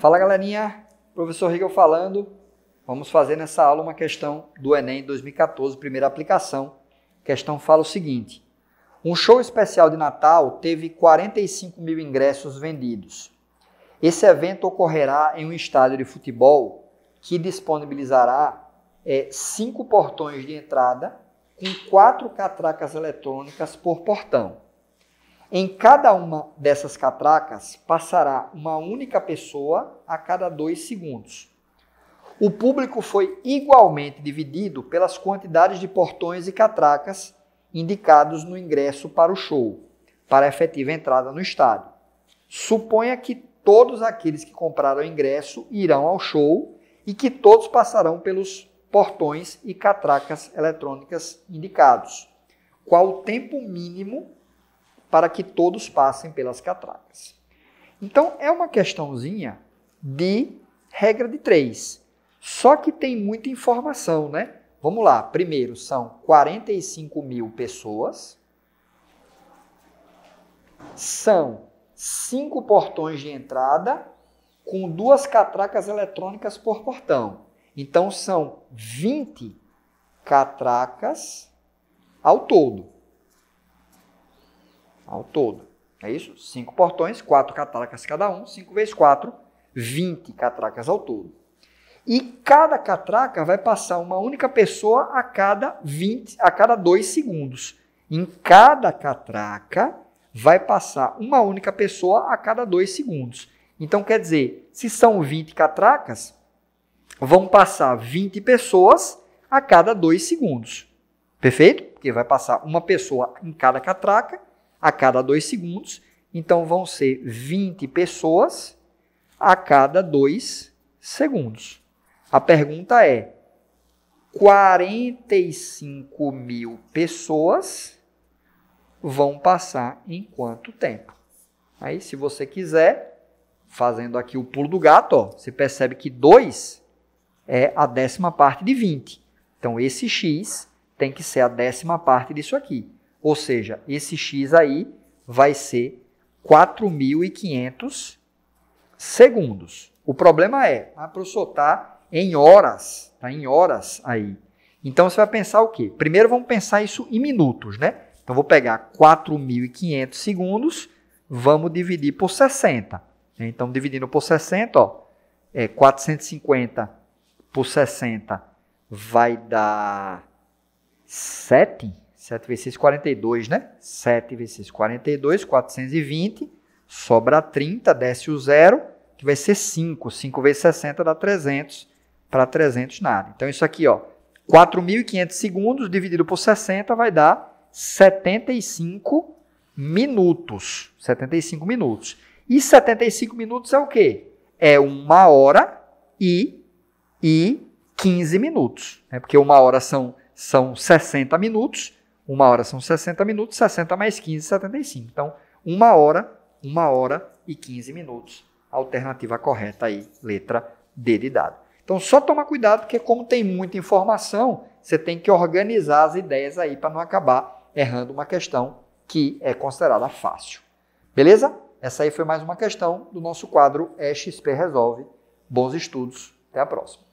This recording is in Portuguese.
Fala galerinha, professor Rigel falando. Vamos fazer nessa aula uma questão do Enem 2014, primeira aplicação. A questão fala o seguinte: um show especial de Natal teve 45 mil ingressos vendidos. Esse evento ocorrerá em um estádio de futebol que disponibilizará é, cinco portões de entrada com quatro catracas eletrônicas por portão. Em cada uma dessas catracas passará uma única pessoa a cada dois segundos. O público foi igualmente dividido pelas quantidades de portões e catracas indicados no ingresso para o show, para efetiva entrada no estádio. Suponha que todos aqueles que compraram ingresso irão ao show e que todos passarão pelos portões e catracas eletrônicas indicados. Qual o tempo mínimo para que todos passem pelas catracas. Então é uma questãozinha de regra de três. Só que tem muita informação, né? Vamos lá. Primeiro, são 45 mil pessoas. São cinco portões de entrada com duas catracas eletrônicas por portão. Então, são 20 catracas ao todo ao todo. É isso? Cinco portões, quatro catracas cada um, 5 vezes 4, 20 catracas ao todo. E cada catraca vai passar uma única pessoa a cada 20, a cada 2 segundos. Em cada catraca vai passar uma única pessoa a cada 2 segundos. Então quer dizer, se são 20 catracas, vão passar 20 pessoas a cada 2 segundos. Perfeito? Porque vai passar uma pessoa em cada catraca a cada 2 segundos. Então vão ser 20 pessoas a cada 2 segundos. A pergunta é: 45 mil pessoas vão passar em quanto tempo? Aí, se você quiser, fazendo aqui o pulo do gato, ó, você percebe que 2 é a décima parte de 20. Então, esse x tem que ser a décima parte disso aqui. Ou seja, esse x aí vai ser 4.500 segundos. O problema é, ah, professor, tá em horas, tá em horas aí. Então você vai pensar o quê? Primeiro vamos pensar isso em minutos, né? Então vou pegar 4.500 segundos, vamos dividir por 60. Né? Então dividindo por 60, ó, é 450 por 60 vai dar 7 7 vezes 6, 42, né? 7 vezes 42, 420. Sobra 30, desce o zero, que vai ser 5. 5 vezes 60 dá 300, para 300 nada. Então, isso aqui, ó, 4.500 segundos dividido por 60 vai dar 75 minutos. 75 minutos. E 75 minutos é o quê? É uma hora e, e 15 minutos. Né? Porque uma hora são, são 60 minutos uma hora são 60 minutos, 60 mais 15, 75. Então, uma hora, uma hora e 15 minutos. Alternativa correta aí, letra D de dado. Então, só toma cuidado, porque como tem muita informação, você tem que organizar as ideias aí para não acabar errando uma questão que é considerada fácil. Beleza? Essa aí foi mais uma questão do nosso quadro EXP Resolve. Bons estudos, até a próxima.